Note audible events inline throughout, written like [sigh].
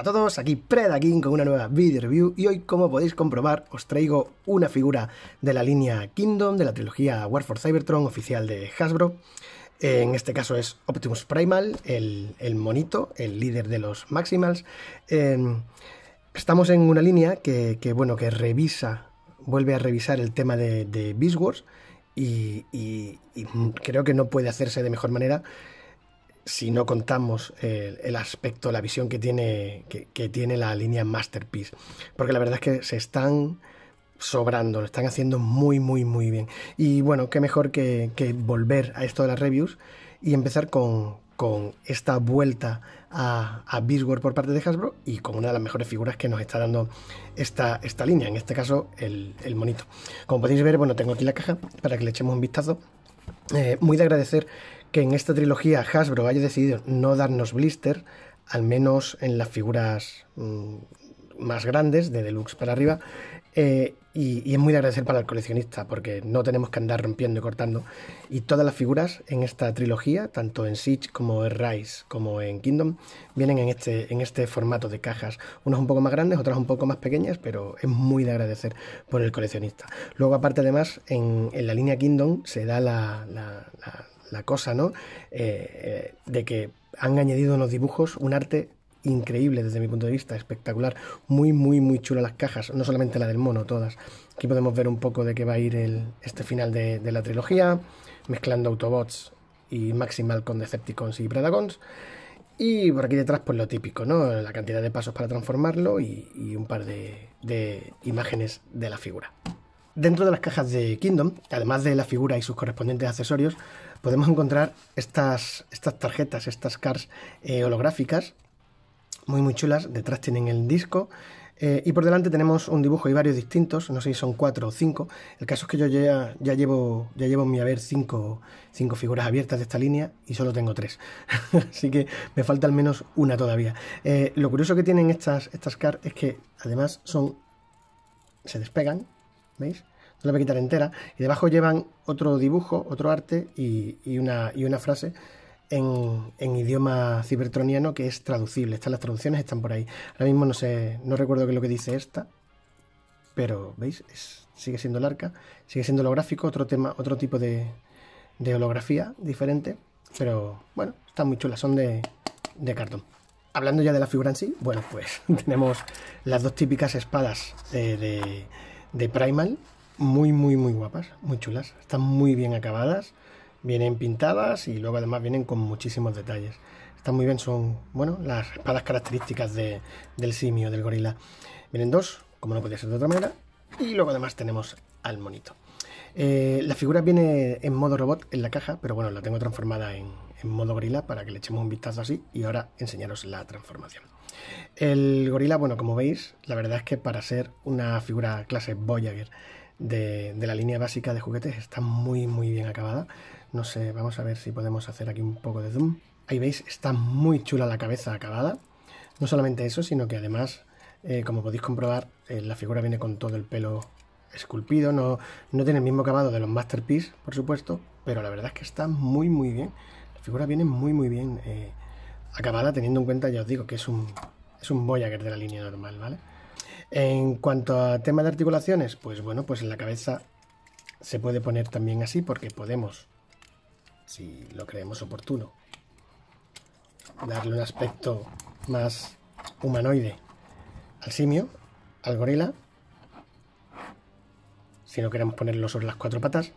a todos, aquí King con una nueva video review y hoy como podéis comprobar os traigo una figura de la línea Kingdom de la trilogía War for Cybertron oficial de Hasbro. Eh, en este caso es Optimus Primal, el, monito, el líder de los Maximals. Em, estamos en una línea que, bueno, que revisa, vuelve a revisar el tema de, de Beast Wars y creo que no puede hacerse de mejor manera si no contamos el, aspecto, la visión que tiene, que, tiene la línea Masterpiece. Porque la verdad es que se están sobrando, lo están haciendo muy, muy, muy bien. Y bueno, qué mejor que, volver a esto de las reviews y empezar con, esta vuelta a, a por parte de Hasbro y con una de las mejores figuras que nos está dando esta, esta línea, en este caso el, monito. Como podéis ver, bueno, tengo aquí la caja para que le echemos un vistazo. Eh, muy de agradecer que en esta trilogía Hasbro haya decidido no darnos blister, al menos en las figuras mm, más grandes, de deluxe para arriba, eh, y, es muy de agradecer para el coleccionista, porque no tenemos que andar rompiendo y cortando. Y todas las figuras en esta trilogía, tanto en Siege como en Rise, como en Kingdom, vienen en este, en este formato de cajas. Unas un poco más grandes, otras un poco más pequeñas, pero es muy de agradecer por el coleccionista. Luego, aparte, además, en, en la línea Kingdom se da la la cosa, ¿no? Eh, eh, de que han añadido en los dibujos un arte increíble desde mi punto de vista, espectacular, muy, muy, muy chulo las cajas, no solamente la del mono, todas. Aquí podemos ver un poco de qué va a ir este final de, la trilogía, mezclando Autobots y Maximal con Decepticons y Predacons. Y por aquí detrás, pues lo típico, ¿no? La cantidad de pasos para transformarlo y, un par de imágenes de la figura. Dentro de las cajas de Kingdom, además de la figura y sus correspondientes accesorios, podemos encontrar estas, estas tarjetas, estas cards eh, holográficas, muy muy chulas. Detrás tienen el disco. Eh, y por delante tenemos un dibujo y varios distintos, no sé si son cuatro o cinco. El caso es que yo ya, ya llevo, ya llevo en mi haber cinco, figuras abiertas de esta línea y solo tengo tres. [laughs] Así que me falta al menos una todavía. Eh, lo curioso que tienen estas, estas cards es que además son. se despegan, ¿veis? la voy a quitar entera, y debajo llevan otro dibujo, otro arte y, una, y una, frase en, idioma cibertroniano que es traducible. Están las traducciones, están por ahí. Ahora mismo no sé, no recuerdo qué es lo que dice esta, pero veis, sigue siendo el arca, sigue siendo holográfico, otro tema, otro tipo de, holografía diferente, pero bueno, están muy chulas, son de, cartón hablando ya de la figura en sí, bueno, pues [laughs] tenemos las dos típicas espadas de Primal, muy, muy, muy guapas, muy chulas. Están muy bien acabadas, vienen pintadas y luego además vienen con muchísimos detalles. Están muy bien, son, bueno, las espadas características del simio, del gorila. Vienen dos, como no podía ser de otra manera. Y luego además tenemos al monito. Eh, la figura viene en modo robot en la caja, pero bueno, la tengo transformada en, en modo gorila para que le echemos un vistazo así y ahora enseñaros la transformación. El gorila, bueno, como veis, la verdad es que para ser una figura clase Voyager de, la línea básica de juguetes está muy muy bien acabada. No sé, vamos a ver si podemos hacer aquí un poco de zoom. Ahí veis, está muy chula la cabeza acabada. No solamente eso, sino que además, eh, como podéis comprobar, eh, la figura viene con todo el pelo esculpido. No, no tiene el mismo acabado de los Masterpiece, por supuesto, pero la verdad es que está muy muy bien. La figura viene muy muy bien eh, acabada, teniendo en cuenta, ya os digo, que es un, es un Voyager de la línea normal, ¿vale? En cuanto a tema de articulaciones, pues bueno, pues en la cabeza se puede poner también así porque podemos, si lo creemos oportuno, darle un aspecto más humanoide al simio, al gorila, si no queremos ponerlo sobre las cuatro patas.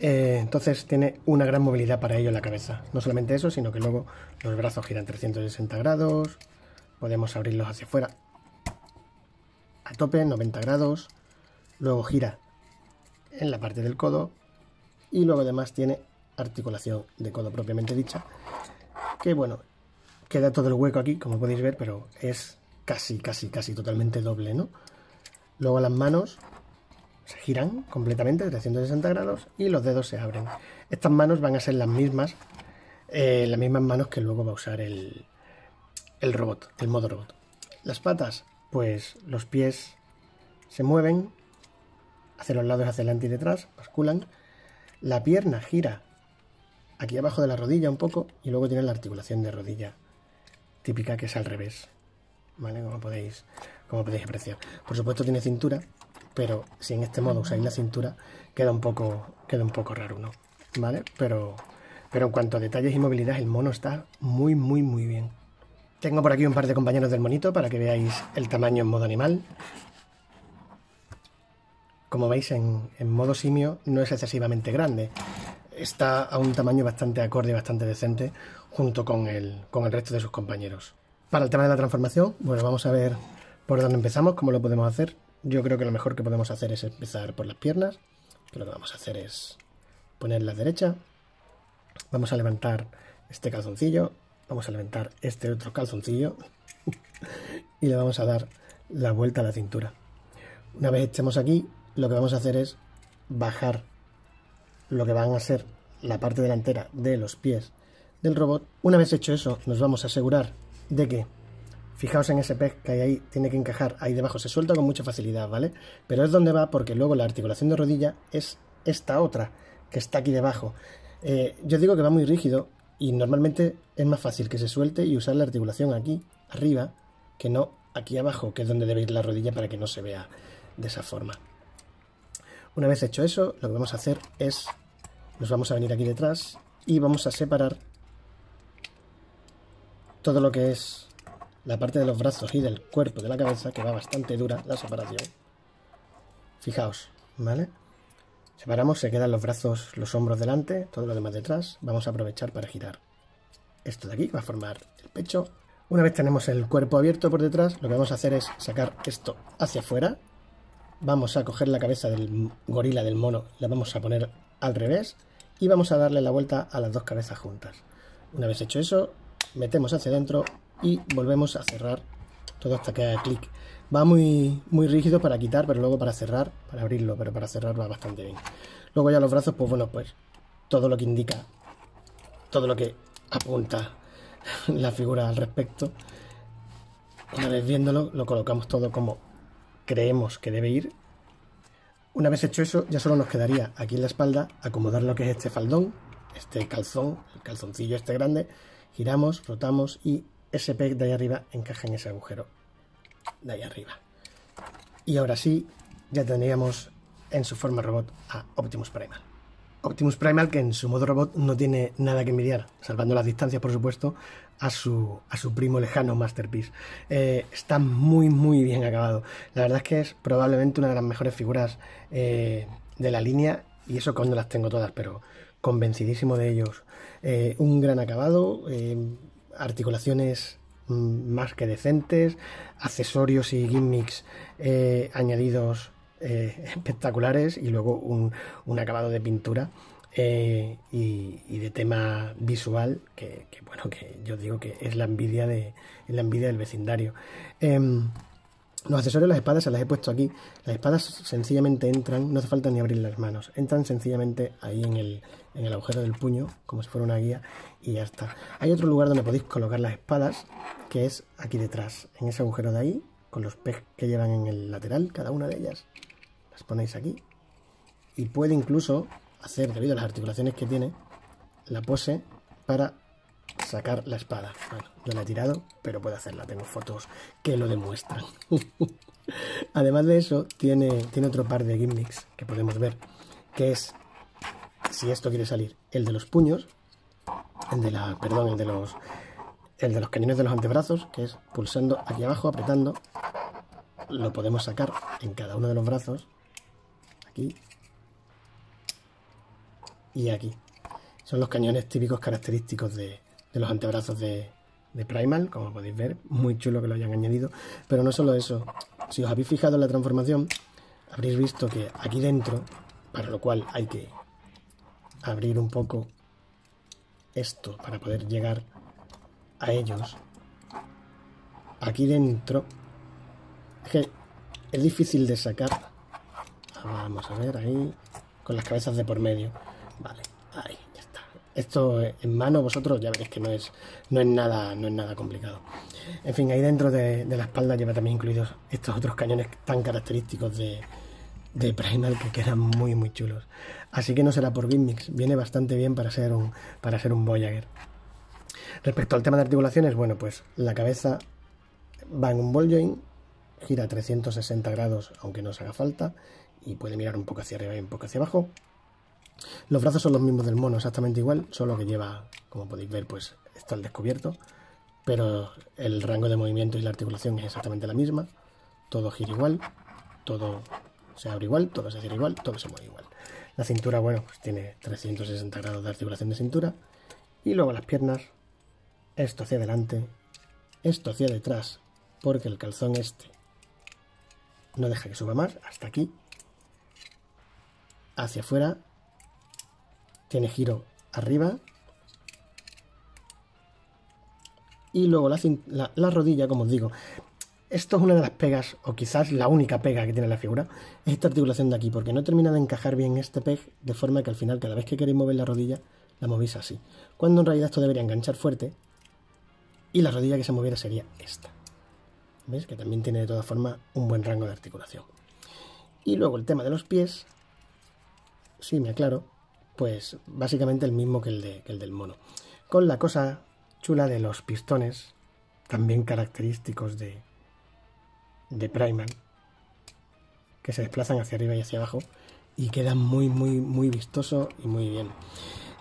Eh, entonces tiene una gran movilidad para ello en la cabeza. No solamente eso, sino que luego los brazos giran 360 grados, podemos abrirlos hacia afuera a tope, 90 grados, luego gira en la parte del codo y luego además tiene articulación de codo propiamente dicha, que bueno, queda todo el hueco aquí, como podéis ver, pero es casi, casi, casi totalmente doble, ¿no? Luego las manos se giran completamente, 360 grados, y los dedos se abren. Estas manos van a ser las mismas, eh, las mismas manos que luego va a usar el, el robot, el modo robot. Las patas pues los pies se mueven hacia los lados, hacia adelante y detrás, basculan. La pierna gira aquí abajo de la rodilla un poco y luego tiene la articulación de rodilla típica que es al revés, ¿vale? Como podéis, como podéis apreciar. Por supuesto tiene cintura, pero si en este modo usáis la cintura queda un poco, queda un poco raro, ¿no? ¿Vale? Pero, pero en cuanto a detalles y movilidad, el mono está muy, muy, muy bien. Tengo por aquí un par de compañeros del monito para que veáis el tamaño en modo animal. Como veis, en, modo simio no es excesivamente grande. Está a un tamaño bastante acorde, y bastante decente, junto con el, resto de sus compañeros. Para el tema de la transformación, bueno, vamos a ver por dónde empezamos, cómo lo podemos hacer. Yo creo que lo mejor que podemos hacer es empezar por las piernas. lo que vamos a hacer es poner la derecha. Vamos a levantar este calzoncillo vamos a levantar este otro calzoncillo y le vamos a dar la vuelta a la cintura. Una vez estemos aquí, lo que vamos a hacer es bajar lo que van a ser la parte delantera de los pies del robot. Una vez hecho eso, nos vamos a asegurar de que, fijaos en ese pez que hay ahí, tiene que encajar ahí debajo, se suelta con mucha facilidad, ¿vale? Pero es donde va porque luego la articulación de rodilla es esta otra que está aquí debajo. Eh, yo digo que va muy rígido y normalmente es más fácil que se suelte y usar la articulación aquí arriba que no aquí abajo, que es donde debe ir la rodilla para que no se vea de esa forma. Una vez hecho eso, lo que vamos a hacer es, nos vamos a venir aquí detrás y vamos a separar todo lo que es la parte de los brazos y del cuerpo de la cabeza, que va bastante dura la separación. Fijaos, ¿vale? Separamos, se quedan los brazos, los hombros delante, todo lo demás detrás. Vamos a aprovechar para girar esto de aquí, que va a formar el pecho. Una vez tenemos el cuerpo abierto por detrás, lo que vamos a hacer es sacar esto hacia afuera. Vamos a coger la cabeza del gorila, del mono, la vamos a poner al revés y vamos a darle la vuelta a las dos cabezas juntas. Una vez hecho eso, metemos hacia adentro y volvemos a cerrar todo hasta que haga clic va muy, muy rígido para quitar, pero luego para cerrar, para abrirlo, pero para cerrar va bastante bien. Luego ya los brazos, pues bueno, pues todo lo que indica, todo lo que apunta [laughs] la figura al respecto. Una vez viéndolo, lo colocamos todo como creemos que debe ir. Una vez hecho eso, ya solo nos quedaría aquí en la espalda acomodar lo que es este faldón, este calzón, el calzoncillo este grande, giramos, rotamos y ese peg de ahí arriba encaja en ese agujero de ahí arriba. Y ahora sí, ya tendríamos en su forma robot a Optimus Primal. Optimus Primal que en su modo robot no tiene nada que envidiar, salvando las distancias por supuesto, a su, a su primo lejano Masterpiece. Eh, está muy muy bien acabado. La verdad es que es probablemente una de las mejores figuras eh, de la línea y eso cuando las tengo todas, pero convencidísimo de ellos. Eh, un gran acabado, articulaciones Mm, más que decentes, accesorios y gimmicks eh, añadidos eh, [laughs] espectaculares y luego un, acabado de pintura eh, y, de tema visual que, bueno que yo digo que es la envidia de es la envidia del vecindario. Em, los accesorios, las espadas, se las he puesto aquí. Las espadas sencillamente entran, no hace falta ni abrir las manos. Entran sencillamente ahí en el, en el agujero del puño, como si fuera una guía, y ya está. Hay otro lugar donde podéis colocar las espadas, que es aquí detrás, en ese agujero de ahí, con los pegs que llevan en el lateral, cada una de ellas. Las ponéis aquí. Y puede incluso hacer, debido a las articulaciones que tiene, la pose para sacar la espada. Bueno, no la he tirado, pero puedo hacerla. Tengo fotos que lo demuestran. [laughs] Además de eso, tiene, tiene otro par de gimmicks que podemos ver, que es, si esto quiere salir, el de los puños, el de la, perdón, el de los, el de los cañones de los antebrazos, que es pulsando aquí abajo, apretando, lo podemos sacar en cada uno de los brazos, aquí y aquí. Son los cañones típicos característicos de, de los antebrazos de, de Primal, como podéis ver, muy chulo que lo hayan añadido. Pero no solo eso, si os habéis fijado en la transformación, habréis visto que aquí dentro, para lo cual hay que abrir un poco esto para poder llegar a ellos, aquí dentro, es difícil de sacar. Ah, vamos a ver ahí, con las cabezas de por medio esto en mano vosotros ya veréis que no es, no es, nada, no es nada complicado. En fin, ahí dentro de, la espalda lleva también incluidos estos otros cañones tan característicos de, de Primal que quedan muy muy chulos. Así que no será por gimmicks, viene bastante bien para ser un, para ser un Voyager. Respecto al tema de articulaciones, bueno, pues la cabeza va en un ball joint, gira 360 grados aunque no se haga falta y puede mirar un poco hacia arriba y un poco hacia abajo. Los brazos son los mismos del mono, exactamente igual, solo que lleva, como podéis ver, pues está al descubierto, pero el rango de movimiento y la articulación es exactamente la misma, todo gira igual, todo se abre igual, todo se cierra igual, todo se mueve igual. La cintura, bueno, pues tiene 360 grados de articulación de cintura, y luego las piernas, esto hacia adelante, esto hacia detrás, porque el calzón este no deja que suba más, hasta aquí, hacia afuera tiene giro arriba. Y luego la, rodilla, como os digo, esto es una de las pegas, o quizás la única pega que tiene la figura, esta articulación de aquí, porque no termina de encajar bien este peg, de forma que al final, cada vez que queréis mover la rodilla, la movís así. Cuando en realidad esto debería enganchar fuerte, y la rodilla que se moviera sería esta. ¿Veis? Que también tiene de todas formas un buen rango de articulación. Y luego el tema de los pies, sí, me aclaro, pues básicamente el mismo que el, del mono. Con la cosa chula de los pistones, también característicos de, de Primal, que se desplazan hacia arriba y hacia abajo y quedan muy, muy, muy vistoso y muy bien.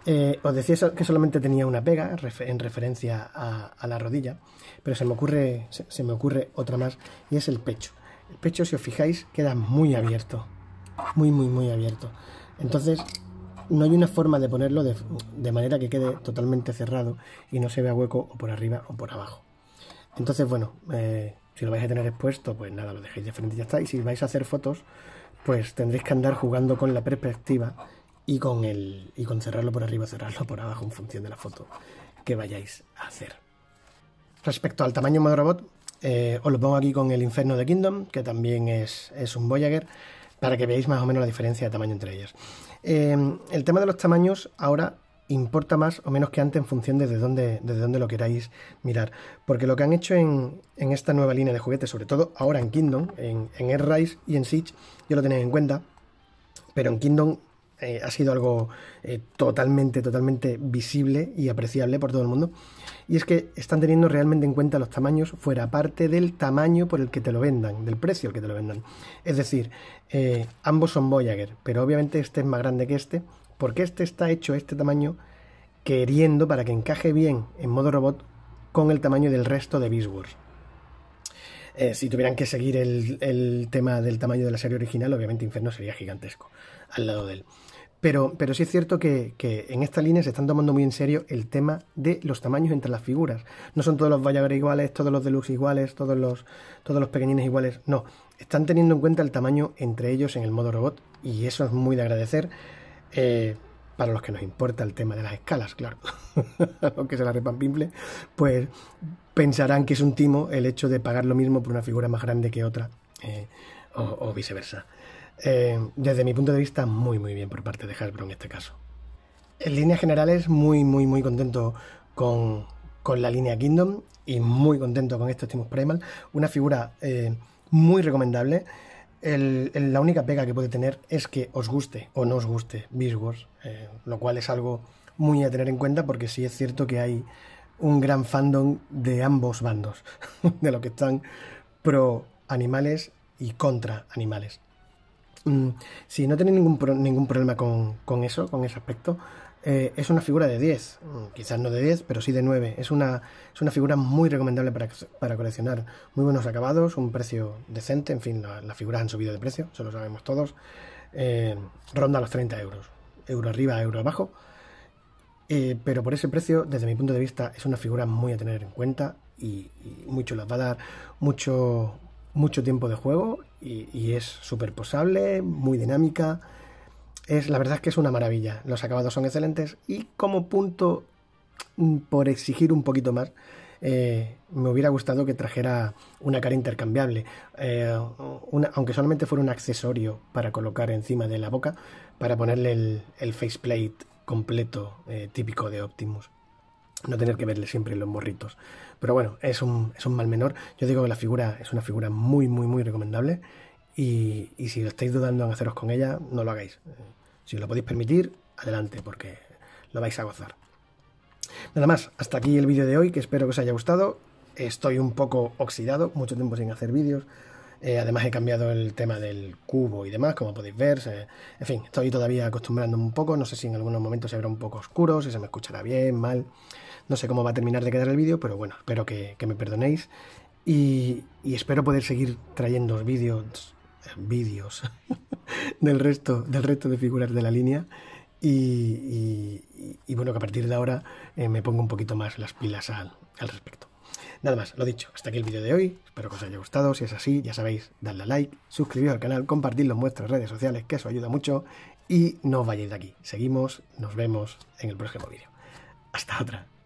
Eh, os decía que solamente tenía una pega en referencia a, la rodilla, pero se me, ocurre, se me ocurre otra más y es el pecho. El pecho, si os fijáis, queda muy abierto, muy, muy, muy abierto. Entonces, no hay una forma de ponerlo de, manera que quede totalmente cerrado y no se vea hueco o por arriba o por abajo. Entonces, bueno, eh, si lo vais a tener expuesto, pues nada, lo dejéis de frente y ya está. Y si vais a hacer fotos, pues tendréis que andar jugando con la perspectiva y con, el, y con cerrarlo por arriba, cerrarlo por abajo en función de la foto que vayáis a hacer. Respecto al tamaño de robot, eh, os lo pongo aquí con el Inferno de Kingdom, que también es, es un Voyager para que veáis más o menos la diferencia de tamaño entre ellas. Em, el tema de los tamaños ahora importa más o menos que antes en función de desde dónde, desde lo queráis mirar. Porque lo que han hecho en, en, esta nueva línea de juguetes, sobre todo ahora en Kingdom, en, en Air Rise y en Siege, yo lo tenéis en cuenta, pero en Kingdom eh, ha sido algo eh, totalmente, totalmente visible y apreciable por todo el mundo. Y es que están teniendo realmente en cuenta los tamaños fuera parte del tamaño por el que te lo vendan, del precio al que te lo vendan. Es decir, eh, ambos son Voyager, pero obviamente este es más grande que este, porque este está hecho este tamaño queriendo para que encaje bien en modo robot con el tamaño del resto de Beast si tuvieran que seguir el, el, tema del tamaño de la serie original, obviamente Inferno sería gigantesco al lado de él. Pero, pero sí es cierto que, en esta línea se están tomando muy en serio el tema de los tamaños entre las figuras. No son todos los Valladolid iguales, todos los deluxe iguales, todos los, todos los pequeñines iguales. No, están teniendo en cuenta el tamaño entre ellos en el modo robot y eso es muy de agradecer. Eh, para los que nos importa el tema de las escalas, claro, aunque [laughs] se la repan pimple, pues pensarán que es un timo el hecho de pagar lo mismo por una figura más grande que otra eh, o viceversa. Eh, desde mi punto de vista, muy, muy bien por parte de Hasbro en este caso. En líneas generales, muy, muy, muy contento con, la línea Kingdom y muy contento con este Optimus Primal. Una figura eh, muy recomendable. la única pega que puede tener es que os guste o no os guste Beast Wars, eh, lo cual es algo muy a tener en cuenta porque sí es cierto que hay un gran fandom de ambos bandos, [laughs] de los que están pro animales y contra animales. Sí, mm, si no tenéis ningún, ningún problema con, eso, con ese aspecto, eh, es una figura de 10, mm, quizás no de 10, pero sí de 9. Es una, es una figura muy recomendable para, coleccionar. Muy buenos acabados, un precio decente, en fin, las figuras han subido de precio, eso lo sabemos todos. Eh, ronda los 30 euros, euro arriba, euro abajo. Eh, pero por ese precio, desde mi punto de vista, es una figura muy a tener en cuenta y, mucho las va a dar mucho, mucho tiempo de juego y, es súper posable, muy dinámica. Es, la verdad es que es una maravilla. Los acabados son excelentes y como punto mm, por exigir un poquito más, eh, me hubiera gustado que trajera una cara intercambiable, eh, aunque solamente fuera un accesorio para colocar encima de la boca, para ponerle el, faceplate completo eh, típico de Optimus no tener que verle siempre los morritos. Pero bueno, es un, es un mal menor. Yo digo que la figura es una figura muy, muy, muy recomendable. Y, y si lo estáis dudando en haceros con ella, no lo hagáis. Si os lo podéis permitir, adelante, porque lo vais a gozar. Nada más, hasta aquí el vídeo de hoy, que espero que os haya gustado. Estoy un poco oxidado, mucho tiempo sin hacer vídeos, eh, además he cambiado el tema del cubo y demás, como podéis ver. en fin, estoy todavía acostumbrando un poco. No sé si en algunos momentos se verá un poco oscuro, si se me escuchará bien, mal. No sé cómo va a terminar de quedar el vídeo, pero bueno, espero que, me perdonéis. Y, espero poder seguir trayendo vídeos vídeos [laughs] del resto del resto de figuras de la línea y, bueno que a partir de ahora eh, me pongo un poquito más las pilas al respecto Nada más, lo dicho, hasta aquí el vídeo de hoy. Espero que os haya gustado. Si es así, ya sabéis, dadle a like, suscribiros al canal, compartidlo en vuestras redes sociales, que eso ayuda mucho. Y no os vayáis de aquí. Seguimos, nos vemos en el próximo vídeo. Hasta otra.